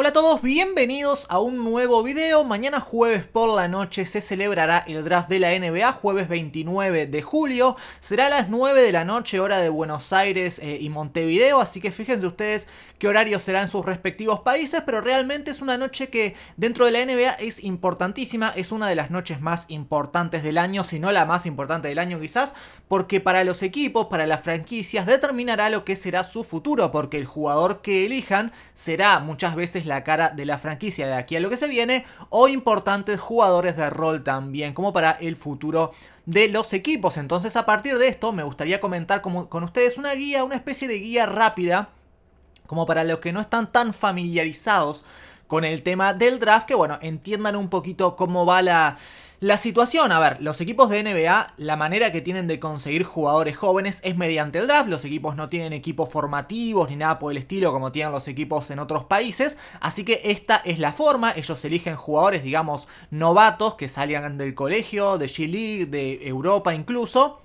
Hola a todos, bienvenidos a un nuevo video. Mañana jueves por la noche se celebrará el draft de la NBA, jueves 29 de julio. Será a las 9 de la noche, hora de Buenos Aires eh, y Montevideo, así que fíjense ustedes qué horario será en sus respectivos países, pero realmente es una noche que dentro de la NBA es importantísima, es una de las noches más importantes del año, si no la más importante del año quizás, porque para los equipos, para las franquicias, determinará lo que será su futuro, porque el jugador que elijan será muchas veces la cara de la franquicia de aquí a lo que se viene o importantes jugadores de rol también como para el futuro de los equipos. Entonces a partir de esto me gustaría comentar con ustedes una guía, una especie de guía rápida como para los que no están tan familiarizados con el tema del draft que bueno entiendan un poquito cómo va la la situación, a ver, los equipos de NBA, la manera que tienen de conseguir jugadores jóvenes es mediante el draft. Los equipos no tienen equipos formativos ni nada por el estilo como tienen los equipos en otros países. Así que esta es la forma. Ellos eligen jugadores, digamos, novatos que salgan del colegio, de G-League, de Europa incluso.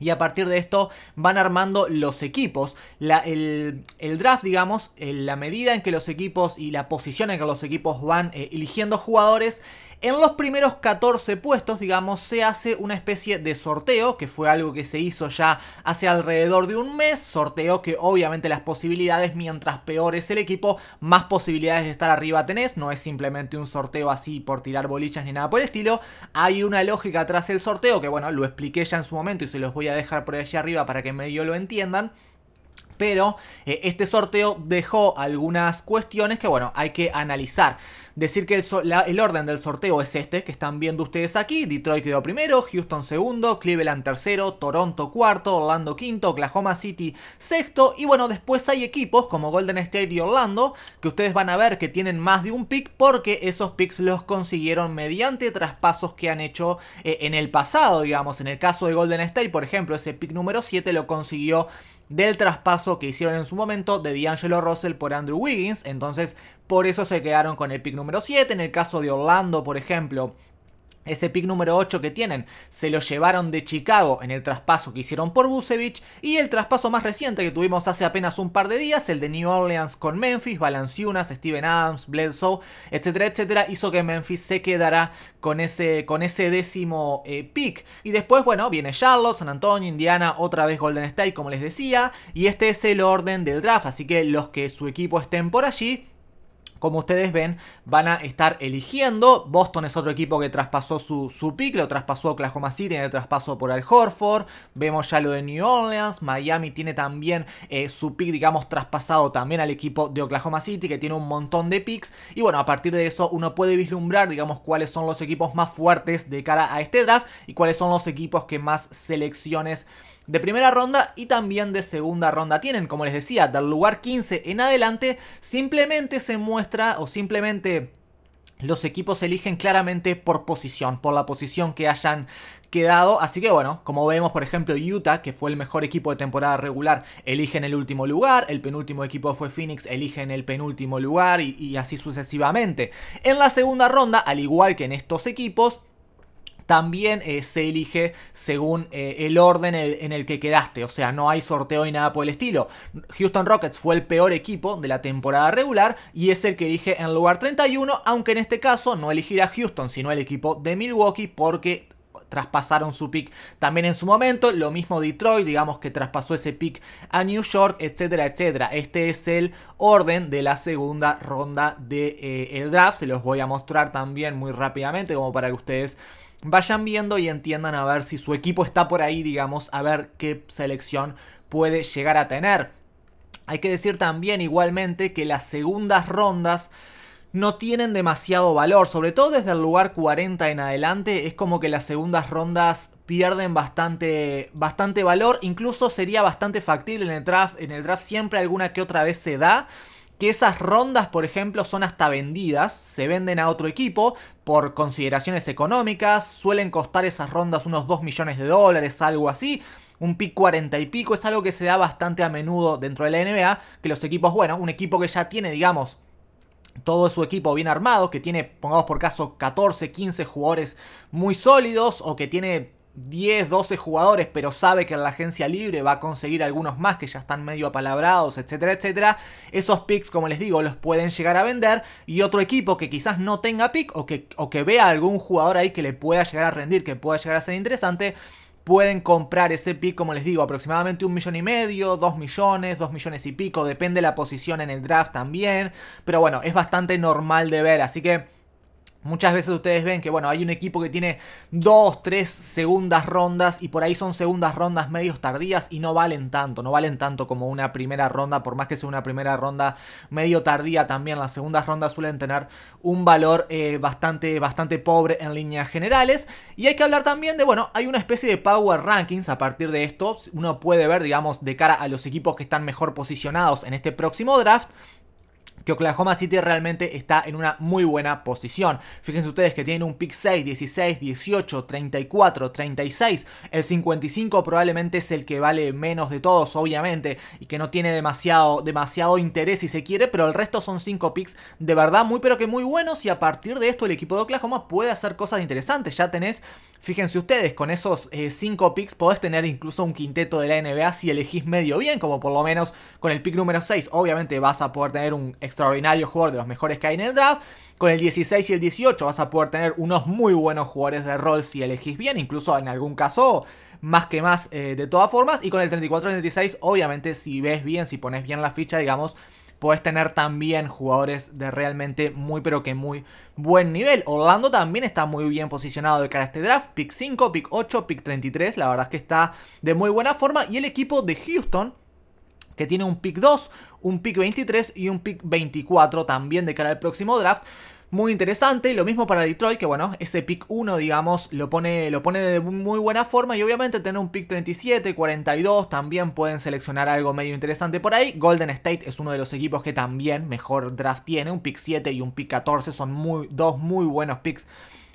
Y a partir de esto van armando los equipos. el, draft, digamos, la medida en que los equipos y la posición en que los equipos van eh, eligiendo jugadores en los primeros 14 puestos, digamos, se hace una especie de sorteo, que fue algo que se hizo ya hace alrededor de un mes, sorteo que obviamente las posibilidades, mientras peor es el equipo, más posibilidades de estar arriba tenés, no es simplemente un sorteo así por tirar bolichas ni nada por el estilo, hay una lógica tras el sorteo, que bueno, lo expliqué ya en su momento y se los voy a dejar por allá arriba para que medio lo entiendan pero eh, este sorteo dejó algunas cuestiones que bueno, hay que analizar. Decir que el, orden del sorteo es este que están viendo ustedes aquí. Detroit quedó primero, Houston segundo, Cleveland tercero, Toronto cuarto, Orlando quinto, Oklahoma City sexto. Y bueno, después hay equipos como Golden State y Orlando que ustedes van a ver que tienen más de un pick porque esos picks los consiguieron mediante traspasos que han hecho eh, en el pasado, digamos. En el caso de Golden State, por ejemplo, ese pick número 7 lo consiguió del traspaso que hicieron en su momento de D'Angelo Russell por Andrew Wiggins. Entonces, por eso se quedaron con el pick número 7. En el caso de Orlando, por ejemplo, ese pick número 8 que tienen se lo llevaron de Chicago en el traspaso que hicieron por Busevich y el traspaso más reciente que tuvimos hace apenas un par de días, el de New Orleans con Memphis, Valanciunas, Steven Adams, Bledsoe, etcétera, etcétera, hizo que Memphis se quedara con ese, con ese décimo eh, pick. Y después, bueno, viene Charlotte, San Antonio, Indiana, otra vez Golden State, como les decía, y este es el orden del draft, así que los que su equipo estén por allí como ustedes ven, van a estar eligiendo. Boston es otro equipo que traspasó su, su pick, lo traspasó Oklahoma City en el traspaso por Al Horford. Vemos ya lo de New Orleans. Miami tiene también eh, su pick, digamos, traspasado también al equipo de Oklahoma City, que tiene un montón de picks. Y bueno, a partir de eso uno puede vislumbrar, digamos, cuáles son los equipos más fuertes de cara a este draft y cuáles son los equipos que más selecciones de primera ronda y también de segunda ronda. Tienen, como les decía, del lugar 15 en adelante, simplemente se muestra o simplemente los equipos eligen claramente por posición, por la posición que hayan quedado. Así que bueno, como vemos por ejemplo Utah, que fue el mejor equipo de temporada regular, eligen el último lugar, el penúltimo equipo fue Phoenix, eligen el penúltimo lugar y, y así sucesivamente. En la segunda ronda, al igual que en estos equipos, también eh, se elige según eh, el orden en el que quedaste. O sea, no hay sorteo y nada por el estilo. Houston Rockets fue el peor equipo de la temporada regular y es el que elige en lugar 31, aunque en este caso no elegirá Houston, sino el equipo de Milwaukee porque traspasaron su pick también en su momento. Lo mismo Detroit, digamos que traspasó ese pick a New York, etcétera, etcétera. Este es el orden de la segunda ronda del de, eh, el draft. Se los voy a mostrar también muy rápidamente como para que ustedes vayan viendo y entiendan a ver si su equipo está por ahí, digamos, a ver qué selección puede llegar a tener. Hay que decir también igualmente que las segundas rondas no tienen demasiado valor, sobre todo desde el lugar 40 en adelante, es como que las segundas rondas pierden bastante, bastante valor, incluso sería bastante factible en el draft, en el draft siempre alguna que otra vez se da, que esas rondas, por ejemplo, son hasta vendidas, se venden a otro equipo por consideraciones económicas, suelen costar esas rondas unos 2 millones de dólares, algo así. Un pick 40 y pico es algo que se da bastante a menudo dentro de la NBA, que los equipos, bueno, un equipo que ya tiene, digamos, todo su equipo bien armado, que tiene, pongamos por caso, 14, 15 jugadores muy sólidos o que tiene 10, 12 jugadores, pero sabe que la agencia libre va a conseguir algunos más que ya están medio apalabrados, etcétera, etcétera, esos picks, como les digo, los pueden llegar a vender y otro equipo que quizás no tenga pick o que, o que vea algún jugador ahí que le pueda llegar a rendir, que pueda llegar a ser interesante, pueden comprar ese pick, como les digo, aproximadamente un millón y medio, dos millones, dos millones y pico, depende la posición en el draft también, pero bueno, es bastante normal de ver, así que Muchas veces ustedes ven que, bueno, hay un equipo que tiene dos, tres segundas rondas y por ahí son segundas rondas medios tardías y no valen tanto, no valen tanto como una primera ronda, por más que sea una primera ronda medio tardía también, las segundas rondas suelen tener un valor eh, bastante, bastante pobre en líneas generales. Y hay que hablar también de, bueno, hay una especie de power rankings a partir de esto, uno puede ver, digamos, de cara a los equipos que están mejor posicionados en este próximo draft, que Oklahoma City realmente está en una muy buena posición. Fíjense ustedes que tienen un pick 6, 16, 18, 34, 36. El 55 probablemente es el que vale menos de todos, obviamente, y que no tiene demasiado, demasiado interés si se quiere, pero el resto son 5 picks de verdad muy pero que muy buenos y a partir de esto el equipo de Oklahoma puede hacer cosas interesantes. Ya tenés, fíjense ustedes, con esos 5 eh, picks podés tener incluso un quinteto de la NBA si elegís medio bien, como por lo menos con el pick número 6, obviamente vas a poder tener un extraordinario jugador, de los mejores que hay en el draft. Con el 16 y el 18 vas a poder tener unos muy buenos jugadores de rol si elegís bien, incluso en algún caso más que más eh, de todas formas. Y con el 34 y el 36, obviamente si ves bien, si pones bien la ficha, digamos, puedes tener también jugadores de realmente muy pero que muy buen nivel. Orlando también está muy bien posicionado de cara a este draft. Pick 5, pick 8, pick 33, la verdad es que está de muy buena forma. Y el equipo de Houston que tiene un pick 2, un pick 23 y un pick 24 también de cara al próximo draft muy interesante. Y Lo mismo para Detroit, que bueno, ese pick 1, digamos, lo pone, lo pone de muy buena forma. Y obviamente tener un pick 37, 42, también pueden seleccionar algo medio interesante por ahí. Golden State es uno de los equipos que también mejor draft tiene. Un pick 7 y un pick 14 son muy, dos muy buenos picks.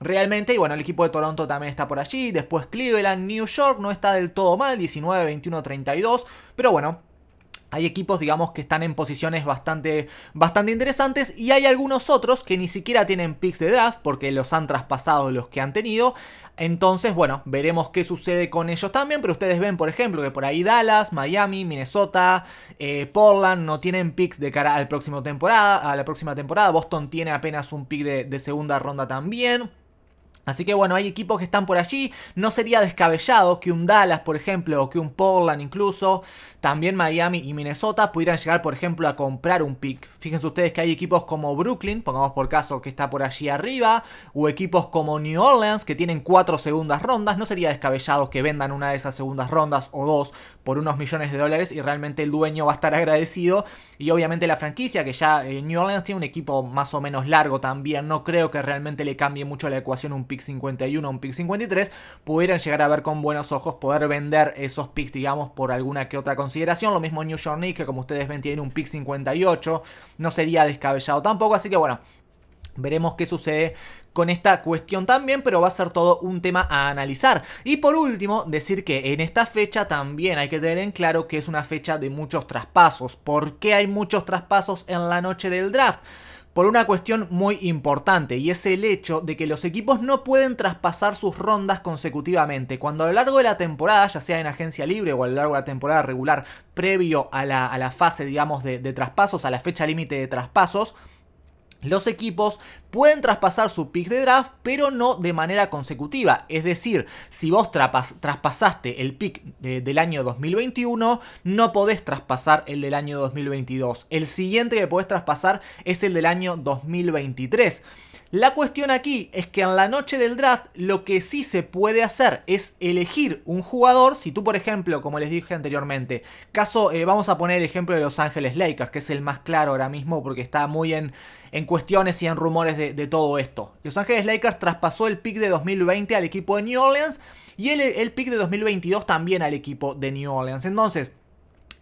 Realmente, y bueno, el equipo de Toronto también está por allí. Después Cleveland, New York, no está del todo mal. 19, 21, 32. Pero bueno, hay equipos, digamos, que están en posiciones bastante, bastante interesantes y hay algunos otros que ni siquiera tienen picks de draft porque los han traspasado los que han tenido. Entonces, bueno, veremos qué sucede con ellos también, pero ustedes ven, por ejemplo, que por ahí Dallas, Miami, Minnesota, eh, Portland no tienen picks de cara al próximo temporada, a la próxima temporada. Boston tiene apenas un pick de segunda ronda también. Así que bueno, hay equipos que están por allí. No sería descabellado que un Dallas, por ejemplo, o que un Portland incluso, también Miami y Minnesota pudieran llegar, por ejemplo, a comprar un pick. Fíjense ustedes que hay equipos como Brooklyn, pongamos por caso que está por allí arriba, o equipos como New Orleans que tienen cuatro segundas rondas. No sería descabellado que vendan una de esas segundas rondas o dos por unos millones de dólares y realmente el dueño va a estar agradecido. Y obviamente la franquicia, que ya eh, New Orleans tiene un equipo más o menos largo también, no creo que realmente le cambie mucho la ecuación un pick 51 o un pick 53, pudieran llegar a ver con buenos ojos poder vender esos picks, digamos, por alguna que otra consideración. Lo mismo New York Knicks, que como ustedes ven tiene un pick 58, no sería descabellado tampoco, así que bueno. Veremos qué sucede con esta cuestión también, pero va a ser todo un tema a analizar. Y por último, decir que en esta fecha también hay que tener en claro que es una fecha de muchos traspasos. ¿Por qué hay muchos traspasos en la noche del draft? por una cuestión muy importante y es el hecho de que los equipos no pueden traspasar sus rondas consecutivamente. Cuando a lo largo de la temporada, ya sea en agencia libre o a lo largo de la temporada regular previo a la, fase, digamos, de, de traspasos, a la fecha límite de traspasos, los equipos pueden traspasar su pick de draft, pero no de manera consecutiva. Es decir, si vos traspasaste el pick eh, del año 2021, no podés traspasar el del año 2022. El siguiente que podés traspasar es el del año 2023. La cuestión aquí es que en la noche del draft lo que sí se puede hacer es elegir un jugador. Si tú, por ejemplo, como les dije anteriormente, caso, eh, vamos a poner el ejemplo de Los Ángeles Lakers, que es el más claro ahora mismo porque está muy en, en cuestiones y en rumores de, todo esto. Los Ángeles Lakers traspasó el pick de 2020 al equipo de New Orleans y el, el pick de 2022 también al equipo de New Orleans. Entonces,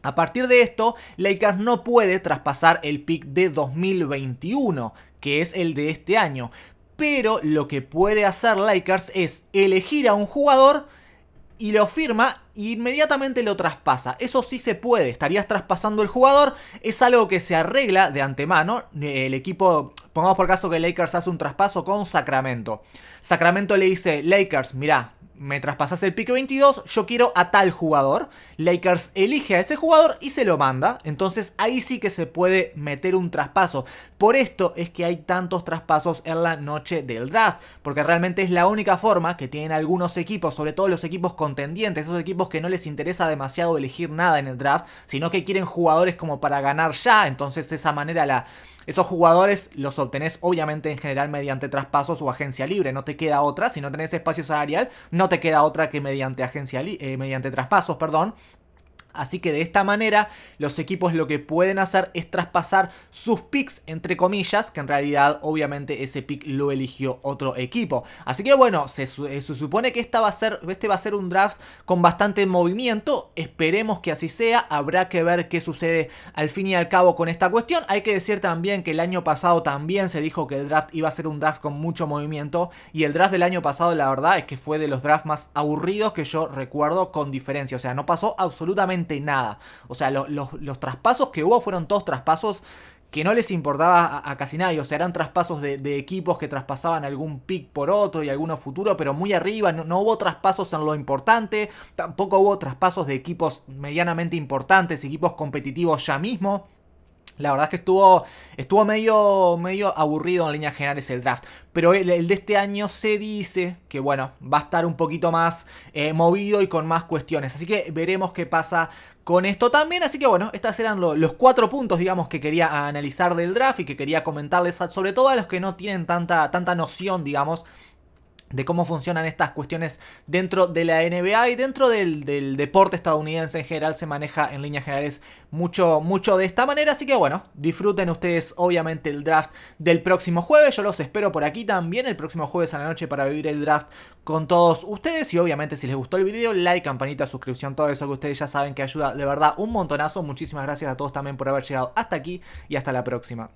a partir de esto, Lakers no puede traspasar el pick de 2021, que es el de este año. Pero lo que puede hacer Lakers es elegir a un jugador y lo firma Y e inmediatamente lo traspasa. Eso sí se puede, estarías traspasando el jugador, es algo que se arregla de antemano, el equipo, Pongamos por caso que Lakers hace un traspaso con Sacramento. Sacramento le dice, Lakers, mirá, me traspasas el pique 22, yo quiero a tal jugador. Lakers elige a ese jugador y se lo manda. Entonces ahí sí que se puede meter un traspaso. Por esto es que hay tantos traspasos en la noche del draft. Porque realmente es la única forma que tienen algunos equipos, sobre todo los equipos contendientes, esos equipos que no les interesa demasiado elegir nada en el draft, sino que quieren jugadores como para ganar ya. Entonces de esa manera la esos jugadores los obtenés obviamente en general mediante traspasos o agencia libre, no te queda otra, si no tenés espacio salarial, no te queda otra que mediante agencia eh, mediante traspasos, perdón, Así que de esta manera los equipos lo que pueden hacer es traspasar sus picks, entre comillas, que en realidad obviamente ese pick lo eligió otro equipo. Así que bueno, eh, se, supone que esta va a ser, este va a ser un draft con bastante movimiento. Esperemos que así sea. Habrá que ver qué sucede al fin y al cabo con esta cuestión. Hay que decir también que el año pasado también se dijo que el draft iba a ser un draft con mucho movimiento. Y el draft del año pasado la verdad es que fue de los drafts más aburridos que yo recuerdo con diferencia. O sea, no pasó absolutamente nada. O sea, los traspasos que hubo fueron todos traspasos que no les importaba a, casi nadie. O sea, eran traspasos de, equipos que traspasaban algún pick por otro y alguno futuro, pero muy arriba. No, no, hubo traspasos en lo importante. Tampoco hubo traspasos de equipos medianamente importantes, equipos competitivos ya mismo. La verdad es que estuvo, estuvo medio, medio aburrido en líneas generales el draft. Pero el, de este año se dice que, bueno, va a estar un poquito más eh, movido y con más cuestiones. Así que veremos qué pasa con esto también. Así que, bueno, estos eran los cuatro puntos, digamos, que quería analizar del draft y que quería comentarles, sobre todo a los que no tienen tanta, tanta noción, digamos, de cómo funcionan estas cuestiones dentro de la NBA y dentro del, deporte estadounidense en general se maneja en líneas generales mucho, mucho de esta manera. Así que bueno, disfruten ustedes obviamente el draft del próximo jueves. Yo los espero por aquí también el próximo jueves a la noche para vivir el draft con todos ustedes. Y obviamente si les gustó el video, like, campanita, suscripción, todo eso que ustedes ya saben que ayuda de verdad un montonazo. Muchísimas gracias a todos también por haber llegado hasta aquí y hasta la próxima.